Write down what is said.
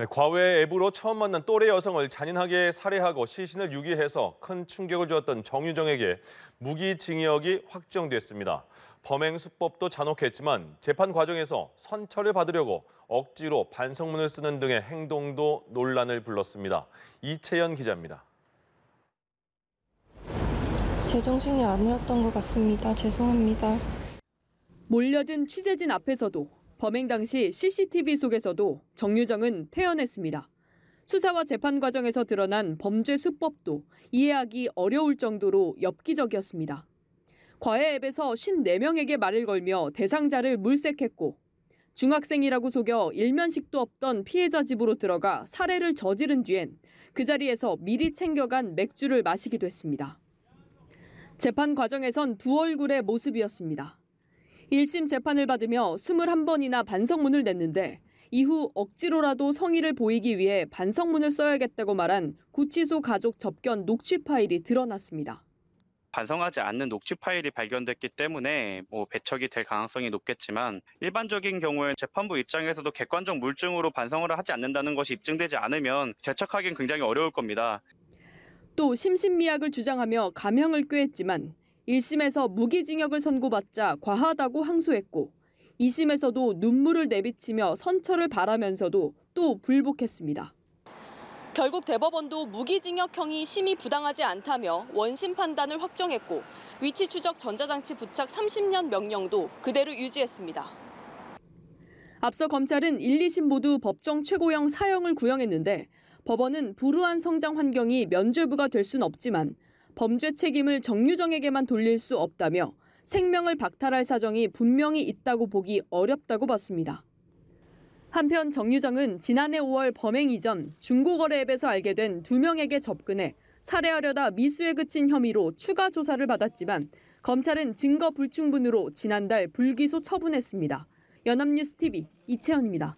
네, 과외 앱으로 처음 만난 또래 여성을 잔인하게 살해하고 시신을 유기해서 큰 충격을 주었던 정유정에게 무기징역이 확정됐습니다. 범행 수법도 잔혹했지만 재판 과정에서 선처를 받으려고 억지로 반성문을 쓰는 등의 행동도 논란을 불렀습니다. 이채연 기자입니다. 제정신이 아니었던 것 같습니다. 죄송합니다. 몰려든 취재진 앞에서도 범행 당시 CCTV 속에서도 정유정은 태연했습니다. 수사와 재판 과정에서 드러난 범죄 수법도 이해하기 어려울 정도로 엽기적이었습니다. 과외 앱에서 54명에게 말을 걸며 대상자를 물색했고 중학생이라고 속여 일면식도 없던 피해자 집으로 들어가 살해를 저지른 뒤엔 그 자리에서 미리 챙겨간 맥주를 마시기도 했습니다. 재판 과정에선 두 얼굴의 모습이었습니다. 1심 재판을 받으며 21번이나 반성문을 냈는데 이후 억지로라도 성의를 보이기 위해 반성문을 써야겠다고 말한 구치소 가족 접견 녹취 파일이 드러났습니다. 반성하지 않는 녹취 파일이 발견됐기 때문에 뭐 배척이 될 가능성이 높겠지만 일반적인 경우에 재판부 입장에서도 객관적 물증으로 반성을 하지 않는다는 것이 입증되지 않으면 재척하기는 굉장히 어려울 겁니다. 또 심신미약을 주장하며 가명을 꾀했지만 1심에서 무기징역을 선고받자 과하다고 항소했고 2심에서도 눈물을 내비치며 선처를 바라면서도 또 불복했습니다. 결국 대법원도 무기징역형이 심히 부당하지 않다며 원심 판단을 확정했고 위치 추적 전자장치 부착 30년 명령도 그대로 유지했습니다. 앞서 검찰은 1, 2심 모두 법정 최고형 사형을 구형했는데 법원은 불우한 성장 환경이 면죄부가 될 순 없지만 범죄 책임을 정유정에게만 돌릴 수 없다며 생명을 박탈할 사정이 분명히 있다고 보기 어렵다고 봤습니다. 한편 정유정은 지난해 5월 범행 이전 중고거래 앱에서 알게 된 두 명에게 접근해 살해하려다 미수에 그친 혐의로 추가 조사를 받았지만 검찰은 증거 불충분으로 지난달 불기소 처분했습니다. 연합뉴스 TV 이채연입니다.